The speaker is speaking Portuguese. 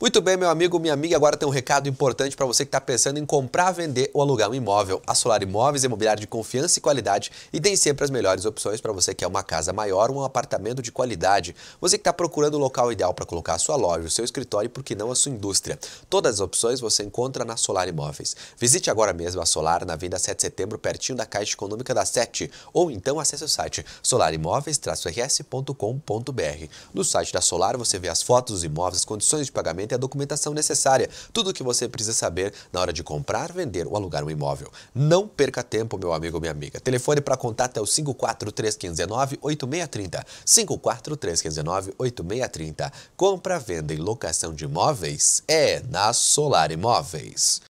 Muito bem, meu amigo, minha amiga, agora tem um recado importante para você que está pensando em comprar, vender ou alugar um imóvel. A Solar Imóveis é imobiliário de confiança e qualidade e tem sempre as melhores opções para você que é uma casa maior ou um apartamento de qualidade. Você que está procurando o local ideal para colocar a sua loja, o seu escritório e, por que não, a sua indústria. Todas as opções você encontra na Solar Imóveis. Visite agora mesmo a Solar na Avenida 7 de Setembro, pertinho da Caixa Econômica da Sete, ou então acesse o site solarimóveis-rs.com.br. No site da Solar você vê as fotos dos imóveis, as condições de pagamento e a documentação necessária. Tudo o que você precisa saber na hora de comprar, vender ou alugar um imóvel. Não perca tempo, meu amigo ou minha amiga. Telefone para contato é o 543-519-8630. 543-519-8630. Compra, venda e locação de imóveis é na Solar Imóveis.